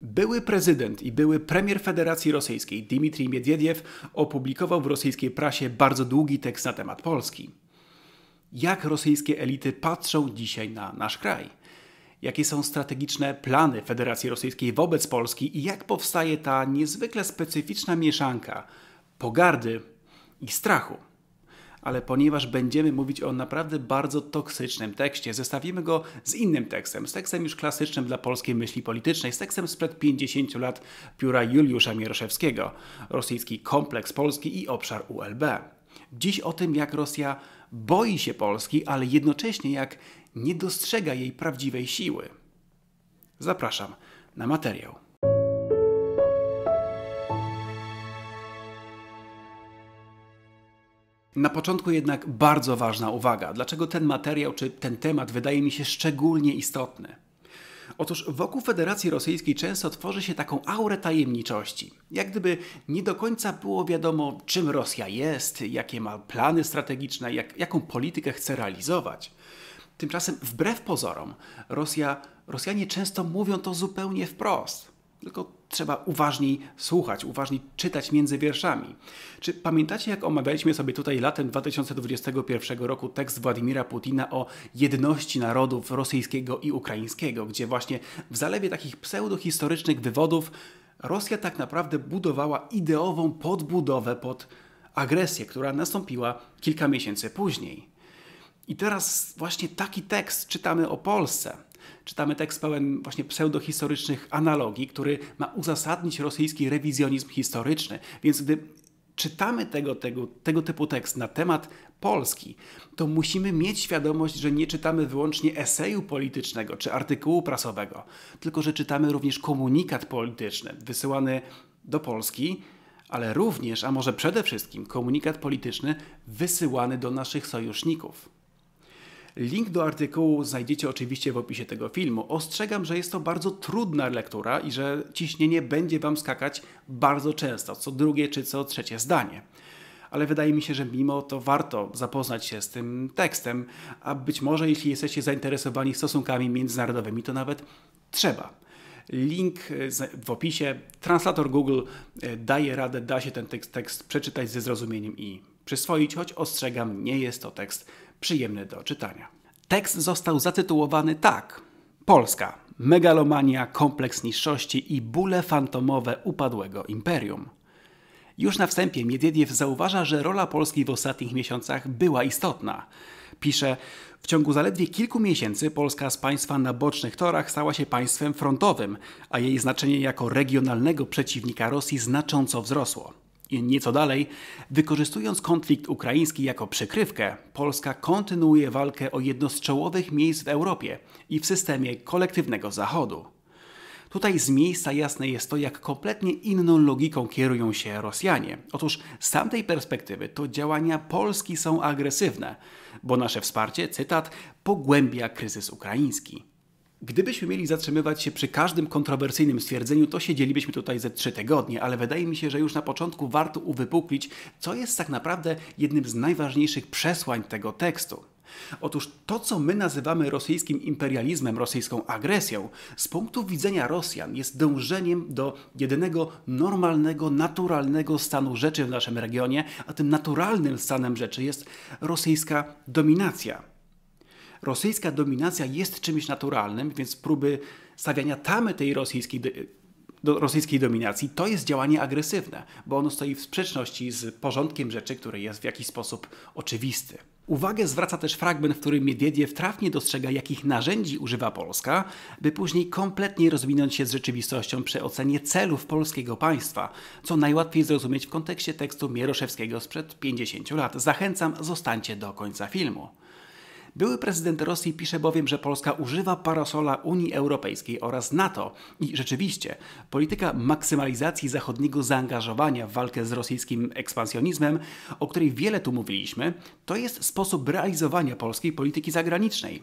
Były prezydent i były premier Federacji Rosyjskiej Dmitrij Miedwiediew opublikował w rosyjskiej prasie bardzo długi tekst na temat Polski. Jak rosyjskie elity patrzą dzisiaj na nasz kraj? Jakie są strategiczne plany Federacji Rosyjskiej wobec Polski i jak powstaje ta niezwykle specyficzna mieszanka pogardy i strachu? ale ponieważ będziemy mówić o naprawdę bardzo toksycznym tekście, zestawimy go z innym tekstem, z tekstem już klasycznym dla polskiej myśli politycznej, z tekstem sprzed 50 lat pióra Juliusza Mieroszewskiego, rosyjski kompleks Polski i obszar ULB. Dziś o tym, jak Rosja boi się Polski, ale jednocześnie jak nie dostrzega jej prawdziwej siły. Zapraszam na materiał. Na początku jednak bardzo ważna uwaga, dlaczego ten materiał czy ten temat wydaje mi się szczególnie istotny. Otóż wokół Federacji Rosyjskiej często tworzy się taką aurę tajemniczości. Jak gdyby nie do końca było wiadomo, czym Rosja jest, jakie ma plany strategiczne, jak, jaką politykę chce realizować. Tymczasem, wbrew pozorom, Rosja, Rosjanie często mówią to zupełnie wprost. Tylko trzeba uważniej słuchać, uważniej czytać między wierszami. Czy pamiętacie, jak omawialiśmy sobie tutaj latem 2021 roku tekst Władimira Putina o jedności narodów rosyjskiego i ukraińskiego, gdzie właśnie w zalewie takich pseudohistorycznych wywodów Rosja tak naprawdę budowała ideową podbudowę pod agresję, która nastąpiła kilka miesięcy później. I teraz właśnie taki tekst czytamy o Polsce. Czytamy tekst pełen właśnie pseudohistorycznych analogii, który ma uzasadnić rosyjski rewizjonizm historyczny. Więc gdy czytamy tego, tego, tego typu tekst na temat Polski, to musimy mieć świadomość, że nie czytamy wyłącznie eseju politycznego czy artykułu prasowego, tylko że czytamy również komunikat polityczny wysyłany do Polski, ale również, a może przede wszystkim komunikat polityczny wysyłany do naszych sojuszników. Link do artykułu znajdziecie oczywiście w opisie tego filmu. Ostrzegam, że jest to bardzo trudna lektura i że ciśnienie będzie Wam skakać bardzo często, co drugie czy co trzecie zdanie ale wydaje mi się, że mimo to warto zapoznać się z tym tekstem, a być może jeśli jesteście zainteresowani stosunkami międzynarodowymi, to nawet trzeba. Link e, w opisie. Translator Google e, daje radę, da się ten tekst, tekst przeczytać ze zrozumieniem i przyswoić, choć ostrzegam, nie jest to tekst przyjemny do czytania. Tekst został zatytułowany tak: Polska megalomania, kompleks niższości i bóle fantomowe upadłego imperium. Już na wstępie Miediediew zauważa, że rola Polski w ostatnich miesiącach była istotna. Pisze, w ciągu zaledwie kilku miesięcy Polska z państwa na bocznych torach stała się państwem frontowym, a jej znaczenie jako regionalnego przeciwnika Rosji znacząco wzrosło. Nieco dalej, wykorzystując konflikt ukraiński jako przykrywkę, Polska kontynuuje walkę o jedno z czołowych miejsc w Europie i w systemie kolektywnego Zachodu. Tutaj z miejsca jasne jest to, jak kompletnie inną logiką kierują się Rosjanie. Otóż z tamtej perspektywy to działania Polski są agresywne, bo nasze wsparcie, cytat, pogłębia kryzys ukraiński. Gdybyśmy mieli zatrzymywać się przy każdym kontrowersyjnym stwierdzeniu, to siedzielibyśmy tutaj ze trzy tygodnie, ale wydaje mi się, że już na początku warto uwypuklić, co jest tak naprawdę jednym z najważniejszych przesłań tego tekstu. Otóż to, co my nazywamy rosyjskim imperializmem, rosyjską agresją, z punktu widzenia Rosjan jest dążeniem do jedynego normalnego, naturalnego stanu rzeczy w naszym regionie, a tym naturalnym stanem rzeczy jest rosyjska dominacja rosyjska dominacja jest czymś naturalnym, więc próby stawiania tamy tej rosyjskiej, do rosyjskiej dominacji to jest działanie agresywne, bo ono stoi w sprzeczności z porządkiem rzeczy, który jest w jakiś sposób oczywisty. Uwagę zwraca też fragment, w którym Miedwiediew trafnie dostrzega, jakich narzędzi używa Polska, by później kompletnie rozwinąć się z rzeczywistością przy ocenie celów polskiego państwa, co najłatwiej zrozumieć w kontekście tekstu Mieroszewskiego sprzed 50 lat. Zachęcam, zostańcie do końca filmu. Były prezydent Rosji pisze bowiem, że Polska używa parasola Unii Europejskiej oraz NATO. I rzeczywiście, polityka maksymalizacji zachodniego zaangażowania w walkę z rosyjskim ekspansjonizmem, o której wiele tu mówiliśmy, to jest sposób realizowania polskiej polityki zagranicznej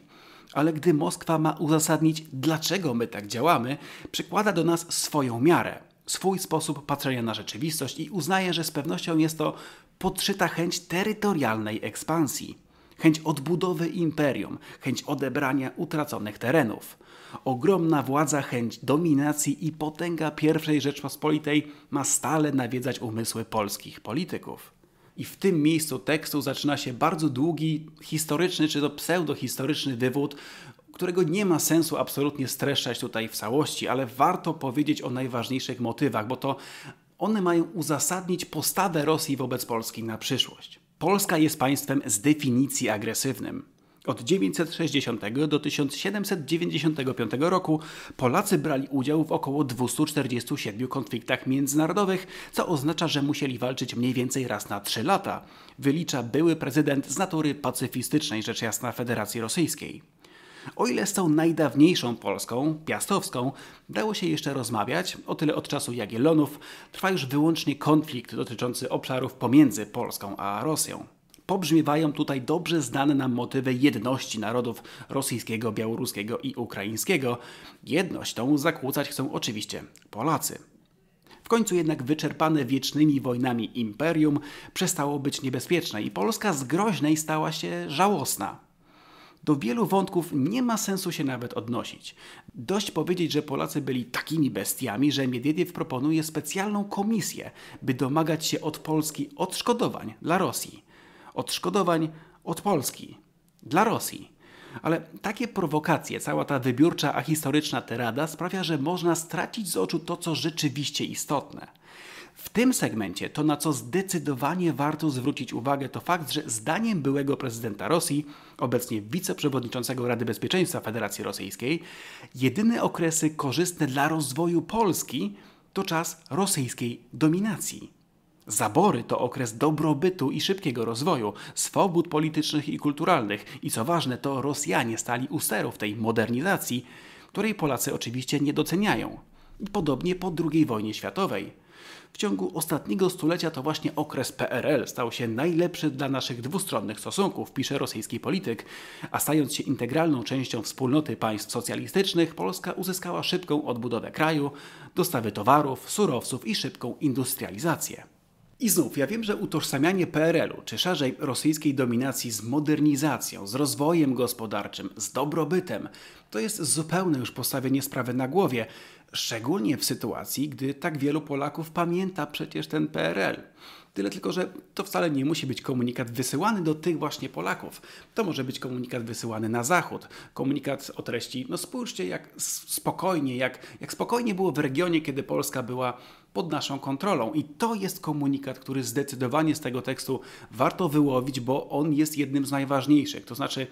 ale gdy Moskwa ma uzasadnić, dlaczego my tak działamy, przykłada do nas swoją miarę, swój sposób patrzenia na rzeczywistość i uznaje, że z pewnością jest to podszyta chęć terytorialnej ekspansji chęć odbudowy imperium, chęć odebrania utraconych terenów. Ogromna władza, chęć dominacji i potęga I Rzeczpospolitej ma stale nawiedzać umysły polskich polityków. I w tym miejscu tekstu zaczyna się bardzo długi, historyczny czy to pseudohistoryczny wywód, którego nie ma sensu absolutnie streszczać tutaj w całości, ale warto powiedzieć o najważniejszych motywach, bo to one mają uzasadnić postawę Rosji wobec Polski na przyszłość. Polska jest państwem z definicji agresywnym. Od 960 do 1795 roku Polacy brali udział w około 247 konfliktach międzynarodowych, co oznacza, że musieli walczyć mniej więcej raz na 3 lata, wylicza były prezydent z natury pacyfistycznej rzecz jasna Federacji Rosyjskiej. O ile z tą najdawniejszą Polską, piastowską, dało się jeszcze rozmawiać, o tyle od czasu Jagiellonów trwa już wyłącznie konflikt dotyczący obszarów pomiędzy Polską a Rosją. Pobrzmiewają tutaj dobrze znane nam motywy jedności narodów rosyjskiego, białoruskiego i ukraińskiego. Jedność tą zakłócać chcą oczywiście Polacy. W końcu jednak wyczerpane wiecznymi wojnami imperium przestało być niebezpieczne i Polska z groźnej stała się żałosna. Do wielu wątków nie ma sensu się nawet odnosić. Dość powiedzieć, że Polacy byli takimi bestiami, że Miedwiediew proponuje specjalną komisję, by domagać się od Polski odszkodowań dla Rosji. Odszkodowań od Polski dla Rosji. Ale takie prowokacje, cała ta wybiórcza, historyczna terada sprawia, że można stracić z oczu to, co rzeczywiście istotne. W tym segmencie to, na co zdecydowanie warto zwrócić uwagę, to fakt, że zdaniem byłego prezydenta Rosji, obecnie wiceprzewodniczącego Rady Bezpieczeństwa Federacji Rosyjskiej, jedyne okresy korzystne dla rozwoju Polski to czas rosyjskiej dominacji. Zabory to okres dobrobytu i szybkiego rozwoju, swobód politycznych i kulturalnych i co ważne, to Rosjanie stali u sterów tej modernizacji, której Polacy oczywiście nie doceniają. I podobnie po II wojnie światowej. W ciągu ostatniego stulecia to właśnie okres PRL stał się najlepszy dla naszych dwustronnych stosunków, pisze rosyjski polityk, a stając się integralną częścią wspólnoty państw socjalistycznych, Polska uzyskała szybką odbudowę kraju, dostawy towarów, surowców i szybką industrializację. I znów, ja wiem, że utożsamianie PRL-u, czy szerzej rosyjskiej dominacji z modernizacją, z rozwojem gospodarczym, z dobrobytem, to jest zupełne już postawienie sprawy na głowie, Szczególnie w sytuacji, gdy tak wielu Polaków pamięta przecież ten PRL. Tyle tylko, że to wcale nie musi być komunikat wysyłany do tych właśnie Polaków. To może być komunikat wysyłany na zachód. Komunikat o treści, no spójrzcie jak spokojnie, jak, jak spokojnie było w regionie, kiedy Polska była pod naszą kontrolą. I to jest komunikat, który zdecydowanie z tego tekstu warto wyłowić, bo on jest jednym z najważniejszych. To znaczy,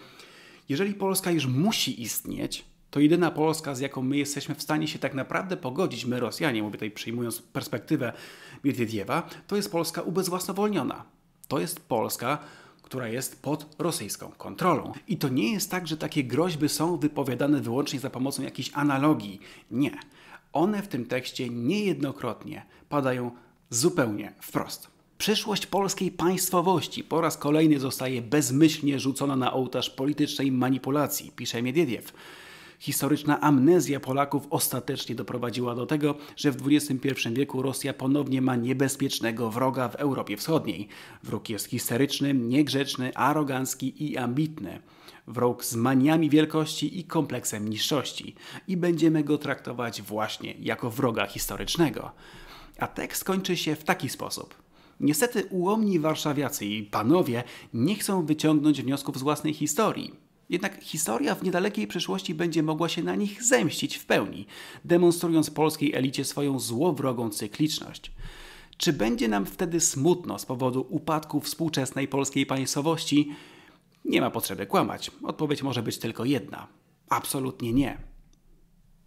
jeżeli Polska już musi istnieć, to jedyna Polska, z jaką my jesteśmy w stanie się tak naprawdę pogodzić, my Rosjanie, mówię tutaj przyjmując perspektywę Miedwiediewa, to jest Polska ubezwłasnowolniona. To jest Polska, która jest pod rosyjską kontrolą. I to nie jest tak, że takie groźby są wypowiadane wyłącznie za pomocą jakichś analogii. Nie. One w tym tekście niejednokrotnie padają zupełnie wprost. Przyszłość polskiej państwowości po raz kolejny zostaje bezmyślnie rzucona na ołtarz politycznej manipulacji, pisze Miedwiediew. Historyczna amnezja Polaków ostatecznie doprowadziła do tego, że w XXI wieku Rosja ponownie ma niebezpiecznego wroga w Europie Wschodniej. Wróg jest histeryczny, niegrzeczny, arogancki i ambitny. Wróg z maniami wielkości i kompleksem niższości. I będziemy go traktować właśnie jako wroga historycznego. A tekst kończy się w taki sposób. Niestety ułomni warszawiacy i panowie nie chcą wyciągnąć wniosków z własnej historii. Jednak historia w niedalekiej przyszłości będzie mogła się na nich zemścić w pełni, demonstrując polskiej elicie swoją złowrogą cykliczność. Czy będzie nam wtedy smutno z powodu upadku współczesnej polskiej państwowości? Nie ma potrzeby kłamać. Odpowiedź może być tylko jedna. Absolutnie nie.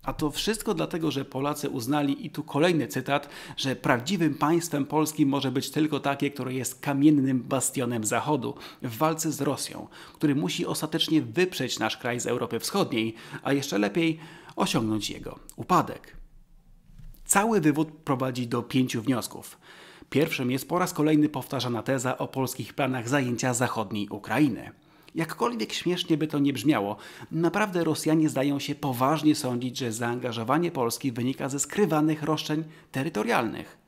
A to wszystko dlatego, że Polacy uznali, i tu kolejny cytat, że prawdziwym państwem polskim może być tylko takie, które jest kamiennym bastionem Zachodu w walce z Rosją, który musi ostatecznie wyprzeć nasz kraj z Europy Wschodniej, a jeszcze lepiej osiągnąć jego upadek. Cały wywód prowadzi do pięciu wniosków. Pierwszym jest po raz kolejny powtarzana teza o polskich planach zajęcia zachodniej Ukrainy. Jakkolwiek śmiesznie by to nie brzmiało, naprawdę Rosjanie zdają się poważnie sądzić, że zaangażowanie Polski wynika ze skrywanych roszczeń terytorialnych.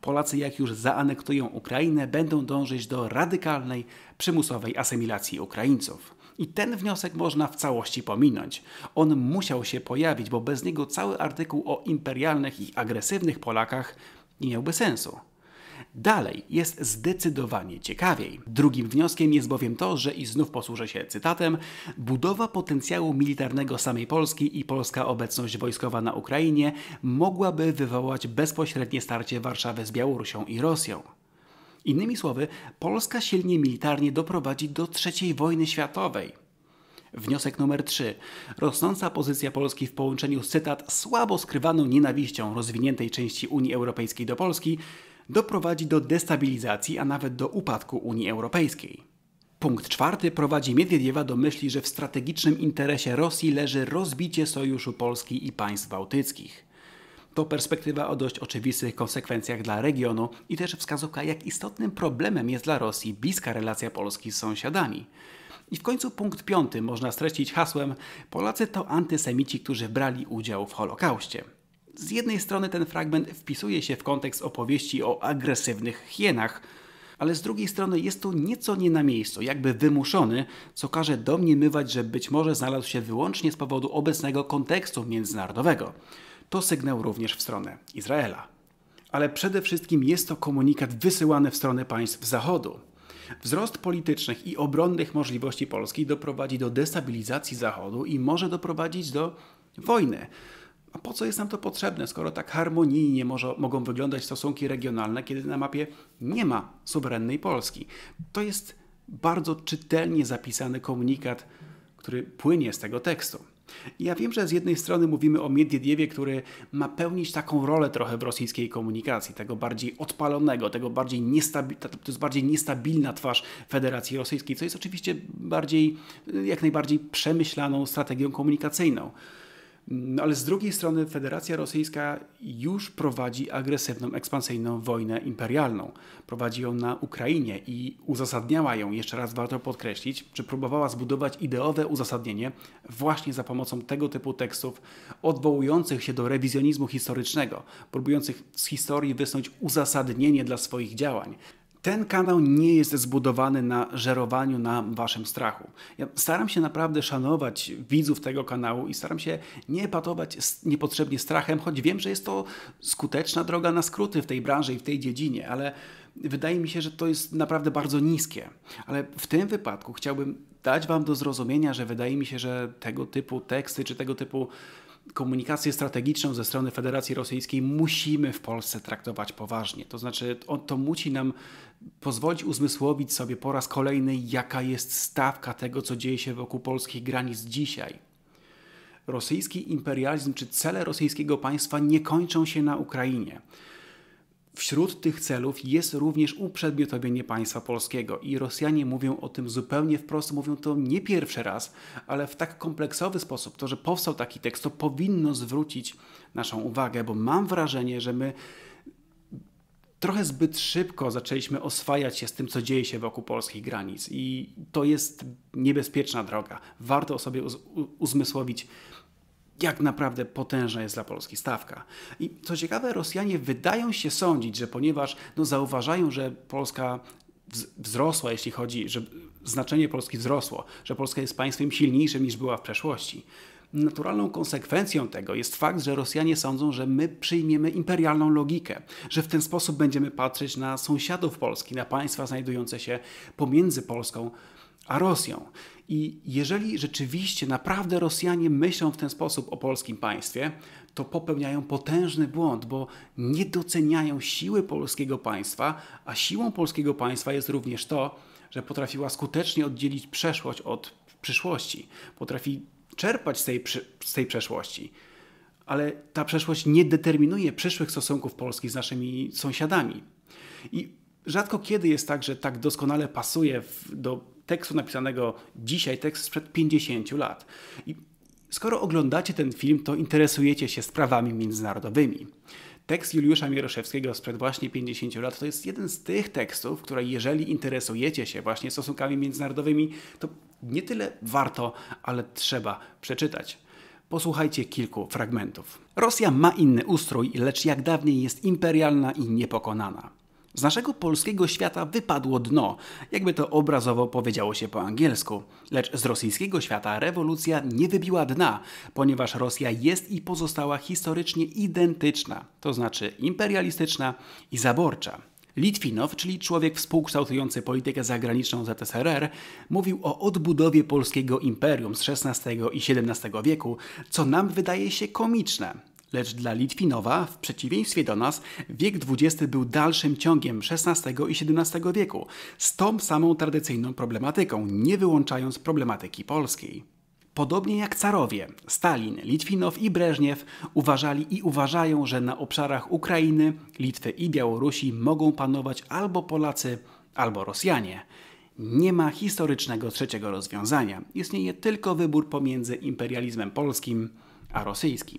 Polacy, jak już zaanektują Ukrainę, będą dążyć do radykalnej, przymusowej asymilacji Ukraińców. I ten wniosek można w całości pominąć. On musiał się pojawić, bo bez niego cały artykuł o imperialnych i agresywnych Polakach nie miałby sensu. Dalej jest zdecydowanie ciekawiej. Drugim wnioskiem jest bowiem to, że i znów posłużę się cytatem, budowa potencjału militarnego samej Polski i polska obecność wojskowa na Ukrainie mogłaby wywołać bezpośrednie starcie Warszawy z Białorusią i Rosją. Innymi słowy, Polska silnie militarnie doprowadzi do III wojny światowej. Wniosek numer 3. Rosnąca pozycja Polski w połączeniu z cytat słabo skrywaną nienawiścią rozwiniętej części Unii Europejskiej do Polski doprowadzi do destabilizacji, a nawet do upadku Unii Europejskiej. Punkt czwarty prowadzi Miedwiediewa do myśli, że w strategicznym interesie Rosji leży rozbicie sojuszu Polski i państw bałtyckich. To perspektywa o dość oczywistych konsekwencjach dla regionu i też wskazówka, jak istotnym problemem jest dla Rosji bliska relacja Polski z sąsiadami. I w końcu punkt piąty można streścić hasłem: Polacy to antysemici, którzy brali udział w Holokauście. Z jednej strony ten fragment wpisuje się w kontekst opowieści o agresywnych hienach, ale z drugiej strony jest tu nieco nie na miejscu, jakby wymuszony, co każe domniemywać, że być może znalazł się wyłącznie z powodu obecnego kontekstu międzynarodowego. To sygnał również w stronę Izraela. Ale przede wszystkim jest to komunikat wysyłany w stronę państw Zachodu. Wzrost politycznych i obronnych możliwości Polski doprowadzi do destabilizacji Zachodu i może doprowadzić do wojny. A po co jest nam to potrzebne, skoro tak harmonijnie może, mogą wyglądać stosunki regionalne, kiedy na mapie nie ma suwerennej Polski? To jest bardzo czytelnie zapisany komunikat, który płynie z tego tekstu. Ja wiem, że z jednej strony mówimy o Miedwiediewie, który ma pełnić taką rolę trochę w rosyjskiej komunikacji, tego bardziej odpalonego, tego bardziej niestabi- to jest bardziej niestabilna twarz Federacji Rosyjskiej, co jest oczywiście bardziej, jak najbardziej przemyślaną strategią komunikacyjną. No ale z drugiej strony Federacja Rosyjska już prowadzi agresywną, ekspansyjną wojnę imperialną. Prowadzi ją na Ukrainie i uzasadniała ją, jeszcze raz warto podkreślić, czy próbowała zbudować ideowe uzasadnienie właśnie za pomocą tego typu tekstów odwołujących się do rewizjonizmu historycznego, próbujących z historii wysnuć uzasadnienie dla swoich działań ten kanał nie jest zbudowany na żerowaniu na waszym strachu. Ja staram się naprawdę szanować widzów tego kanału i staram się nie patować niepotrzebnie strachem, choć wiem, że jest to skuteczna droga na skróty w tej branży i w tej dziedzinie, ale wydaje mi się, że to jest naprawdę bardzo niskie. Ale w tym wypadku chciałbym dać wam do zrozumienia, że wydaje mi się, że tego typu teksty czy tego typu komunikację strategiczną ze strony Federacji Rosyjskiej musimy w Polsce traktować poważnie. To znaczy, to, to musi nam pozwolić uzmysłowić sobie po raz kolejny, jaka jest stawka tego, co dzieje się wokół polskich granic dzisiaj. Rosyjski imperializm czy cele rosyjskiego państwa nie kończą się na Ukrainie. Wśród tych celów jest również uprzedmiotowienie państwa polskiego i Rosjanie mówią o tym zupełnie wprost, mówią to nie pierwszy raz, ale w tak kompleksowy sposób. To, że powstał taki tekst, to powinno zwrócić naszą uwagę, bo mam wrażenie, że my trochę zbyt szybko zaczęliśmy oswajać się z tym, co dzieje się wokół polskich granic i to jest niebezpieczna droga. Warto o sobie uz uzmysłowić jak naprawdę potężna jest dla Polski stawka. I co ciekawe, Rosjanie wydają się sądzić, że ponieważ no, zauważają, że Polska wzrosła, jeśli chodzi, że znaczenie Polski wzrosło, że Polska jest państwem silniejszym niż była w przeszłości. Naturalną konsekwencją tego jest fakt, że Rosjanie sądzą, że my przyjmiemy imperialną logikę, że w ten sposób będziemy patrzeć na sąsiadów Polski, na państwa znajdujące się pomiędzy Polską a Rosją. I jeżeli rzeczywiście naprawdę Rosjanie myślą w ten sposób o polskim państwie, to popełniają potężny błąd, bo nie doceniają siły polskiego państwa, a siłą polskiego państwa jest również to, że potrafiła skutecznie oddzielić przeszłość od przyszłości. Potrafi czerpać z tej, z tej przeszłości ale ta przeszłość nie determinuje przyszłych stosunków Polski z naszymi sąsiadami. I rzadko kiedy jest tak, że tak doskonale pasuje w, do tekstu napisanego dzisiaj, tekst sprzed 50 lat. I skoro oglądacie ten film, to interesujecie się sprawami międzynarodowymi. Tekst Juliusza Mieroszewskiego sprzed właśnie 50 lat to jest jeden z tych tekstów, które jeżeli interesujecie się właśnie stosunkami międzynarodowymi, to nie tyle warto, ale trzeba przeczytać. Posłuchajcie kilku fragmentów. Rosja ma inny ustrój, lecz jak dawniej jest imperialna i niepokonana. Z naszego polskiego świata wypadło dno, jakby to obrazowo powiedziało się po angielsku. Lecz z rosyjskiego świata rewolucja nie wybiła dna, ponieważ Rosja jest i pozostała historycznie identyczna, to znaczy imperialistyczna i zaborcza. Litwinow, czyli człowiek współkształtujący politykę zagraniczną ZSRR, mówił o odbudowie polskiego imperium z XVI i XVII wieku, co nam wydaje się komiczne. Lecz dla Litwinowa, w przeciwieństwie do nas, wiek XX był dalszym ciągiem XVI i XVII wieku, z tą samą tradycyjną problematyką, nie wyłączając problematyki polskiej. Podobnie jak carowie, Stalin, Litwinow i Breżniew uważali i uważają, że na obszarach Ukrainy, Litwy i Białorusi mogą panować albo Polacy, albo Rosjanie. Nie ma historycznego trzeciego rozwiązania. Istnieje tylko wybór pomiędzy imperializmem polskim a rosyjskim.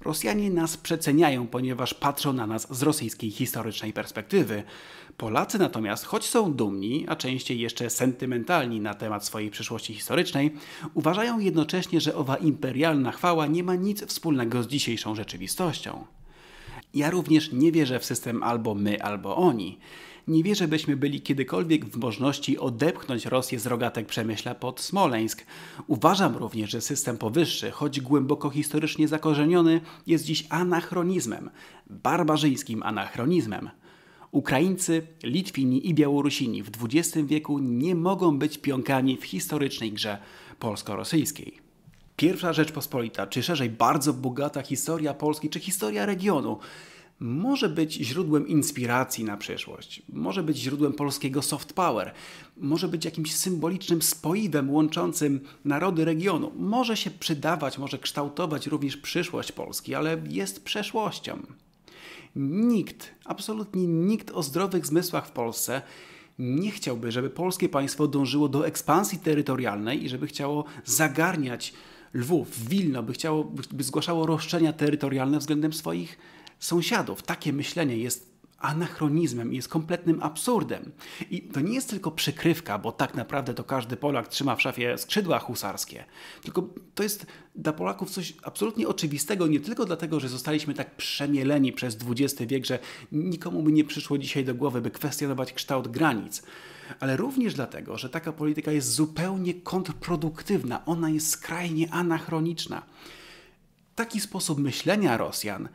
Rosjanie nas przeceniają, ponieważ patrzą na nas z rosyjskiej historycznej perspektywy. Polacy natomiast, choć są dumni, a częściej jeszcze sentymentalni na temat swojej przyszłości historycznej, uważają jednocześnie, że owa imperialna chwała nie ma nic wspólnego z dzisiejszą rzeczywistością. Ja również nie wierzę w system albo my, albo oni nie wierzę, byśmy byli kiedykolwiek w możności odepchnąć Rosję z rogatek Przemyśla pod Smoleńsk. Uważam również, że system powyższy, choć głęboko historycznie zakorzeniony, jest dziś anachronizmem, barbarzyńskim anachronizmem. Ukraińcy, Litwini i Białorusini w XX wieku nie mogą być pionkami w historycznej grze polsko-rosyjskiej. Pierwsza Rzeczpospolita, czy szerzej bardzo bogata historia Polski, czy historia regionu, może być źródłem inspiracji na przyszłość, może być źródłem polskiego soft power, może być jakimś symbolicznym spoiwem łączącym narody regionu, może się przydawać, może kształtować również przyszłość Polski, ale jest przeszłością. Nikt, absolutnie nikt o zdrowych zmysłach w Polsce nie chciałby, żeby polskie państwo dążyło do ekspansji terytorialnej i żeby chciało zagarniać Lwów, Wilno, by, chciało, by zgłaszało roszczenia terytorialne względem swoich sąsiadów. Takie myślenie jest anachronizmem, jest kompletnym absurdem. I to nie jest tylko przykrywka, bo tak naprawdę to każdy Polak trzyma w szafie skrzydła husarskie, tylko to jest dla Polaków coś absolutnie oczywistego, nie tylko dlatego, że zostaliśmy tak przemieleni przez XX wiek, że nikomu by nie przyszło dzisiaj do głowy, by kwestionować kształt granic, ale również dlatego, że taka polityka jest zupełnie kontrproduktywna, ona jest skrajnie anachroniczna. Taki sposób myślenia Rosjan –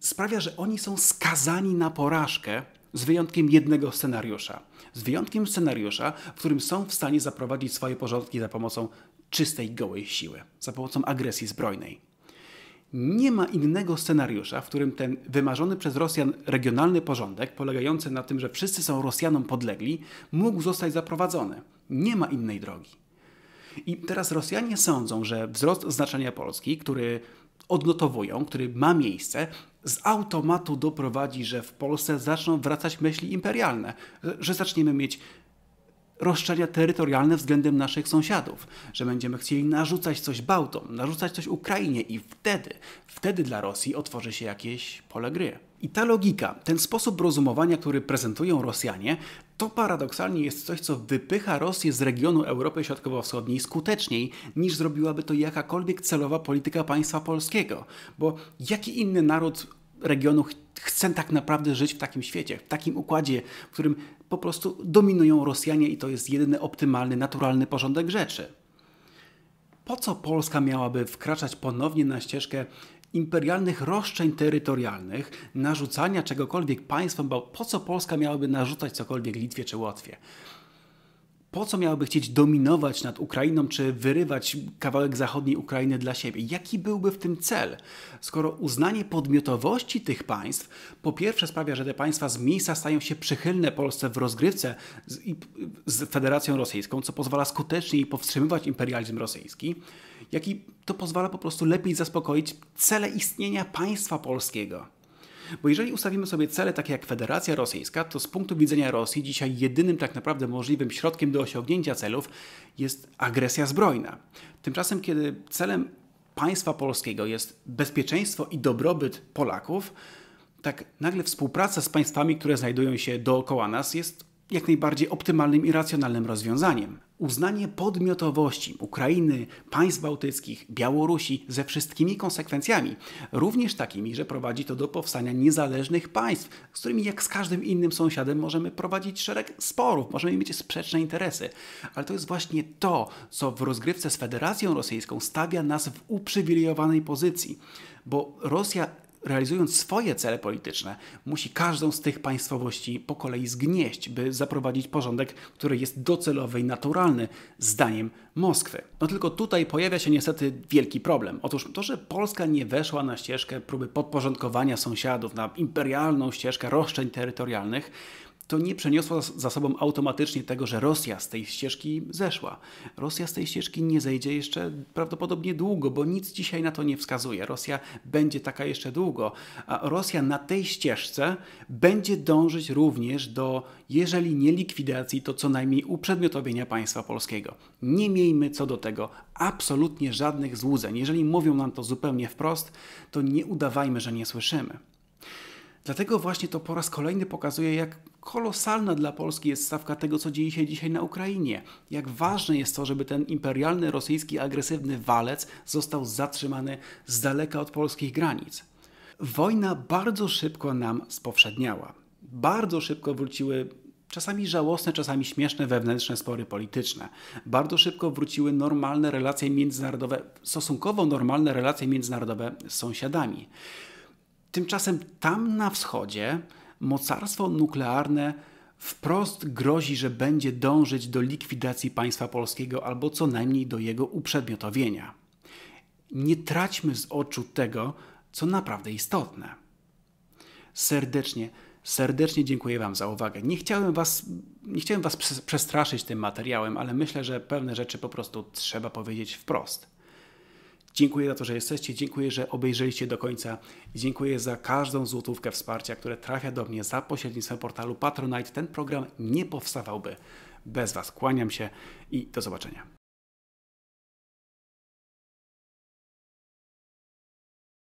sprawia, że oni są skazani na porażkę z wyjątkiem jednego scenariusza. Z wyjątkiem scenariusza, w którym są w stanie zaprowadzić swoje porządki za pomocą czystej, gołej siły, za pomocą agresji zbrojnej. Nie ma innego scenariusza, w którym ten wymarzony przez Rosjan regionalny porządek, polegający na tym, że wszyscy są Rosjanom podlegli, mógł zostać zaprowadzony. Nie ma innej drogi. I teraz Rosjanie sądzą, że wzrost znaczenia Polski, który odnotowują, który ma miejsce, z automatu doprowadzi, że w Polsce zaczną wracać myśli imperialne, że zaczniemy mieć roszczenia terytorialne względem naszych sąsiadów, że będziemy chcieli narzucać coś Bałtom, narzucać coś Ukrainie i wtedy, wtedy dla Rosji otworzy się jakieś pole gry. I ta logika, ten sposób rozumowania, który prezentują Rosjanie, to paradoksalnie jest coś, co wypycha Rosję z regionu Europy Środkowo-Wschodniej skuteczniej niż zrobiłaby to jakakolwiek celowa polityka państwa polskiego. Bo jaki inny naród regionu chce tak naprawdę żyć w takim świecie, w takim układzie, w którym po prostu dominują Rosjanie i to jest jedyny optymalny, naturalny porządek rzeczy? Po co Polska miałaby wkraczać ponownie na ścieżkę imperialnych roszczeń terytorialnych, narzucania czegokolwiek państwom, bo po co Polska miałaby narzucać cokolwiek Litwie czy Łotwie? po co miałoby chcieć dominować nad Ukrainą czy wyrywać kawałek zachodniej Ukrainy dla siebie? Jaki byłby w tym cel? Skoro uznanie podmiotowości tych państw po pierwsze sprawia, że te państwa z miejsca stają się przychylne Polsce w rozgrywce z, z Federacją Rosyjską, co pozwala skuteczniej powstrzymywać imperializm rosyjski, jak i to pozwala po prostu lepiej zaspokoić cele istnienia państwa polskiego. Bo jeżeli ustawimy sobie cele takie jak Federacja Rosyjska, to z punktu widzenia Rosji dzisiaj jedynym tak naprawdę możliwym środkiem do osiągnięcia celów jest agresja zbrojna. Tymczasem, kiedy celem państwa polskiego jest bezpieczeństwo i dobrobyt Polaków, tak nagle współpraca z państwami, które znajdują się dookoła nas, jest jak najbardziej optymalnym i racjonalnym rozwiązaniem uznanie podmiotowości Ukrainy, państw bałtyckich, Białorusi ze wszystkimi konsekwencjami, również takimi, że prowadzi to do powstania niezależnych państw, z którymi jak z każdym innym sąsiadem możemy prowadzić szereg sporów, możemy mieć sprzeczne interesy. Ale to jest właśnie to, co w rozgrywce z Federacją Rosyjską stawia nas w uprzywilejowanej pozycji, bo Rosja realizując swoje cele polityczne, musi każdą z tych państwowości po kolei zgnieść, by zaprowadzić porządek, który jest docelowy i naturalny, zdaniem Moskwy. No tylko tutaj pojawia się niestety wielki problem. Otóż to, że Polska nie weszła na ścieżkę próby podporządkowania sąsiadów, na imperialną ścieżkę roszczeń terytorialnych, to nie przeniosło za sobą automatycznie tego, że Rosja z tej ścieżki zeszła. Rosja z tej ścieżki nie zejdzie jeszcze prawdopodobnie długo, bo nic dzisiaj na to nie wskazuje. Rosja będzie taka jeszcze długo, a Rosja na tej ścieżce będzie dążyć również do, jeżeli nie likwidacji, to co najmniej uprzedmiotowienia państwa polskiego. Nie miejmy co do tego absolutnie żadnych złudzeń. Jeżeli mówią nam to zupełnie wprost, to nie udawajmy, że nie słyszymy. Dlatego właśnie to po raz kolejny pokazuje, jak kolosalna dla Polski jest stawka tego, co dzieje się dzisiaj na Ukrainie. Jak ważne jest to, żeby ten imperialny rosyjski agresywny walec został zatrzymany z daleka od polskich granic. Wojna bardzo szybko nam spowszedniała. Bardzo szybko wróciły czasami żałosne, czasami śmieszne wewnętrzne spory polityczne. Bardzo szybko wróciły normalne relacje międzynarodowe, stosunkowo normalne relacje międzynarodowe z sąsiadami. Tymczasem tam na wschodzie mocarstwo nuklearne wprost grozi, że będzie dążyć do likwidacji państwa polskiego albo co najmniej do jego uprzedmiotowienia. Nie traćmy z oczu tego, co naprawdę istotne. Serdecznie, serdecznie dziękuję Wam za uwagę. Nie chciałem Was, nie chciałem was przestraszyć tym materiałem, ale myślę, że pewne rzeczy po prostu trzeba powiedzieć wprost. Dziękuję za to, że jesteście, dziękuję, że obejrzeliście do końca dziękuję za każdą złotówkę wsparcia, które trafia do mnie za pośrednictwem portalu Patronite. Ten program nie powstawałby bez Was. Kłaniam się i do zobaczenia.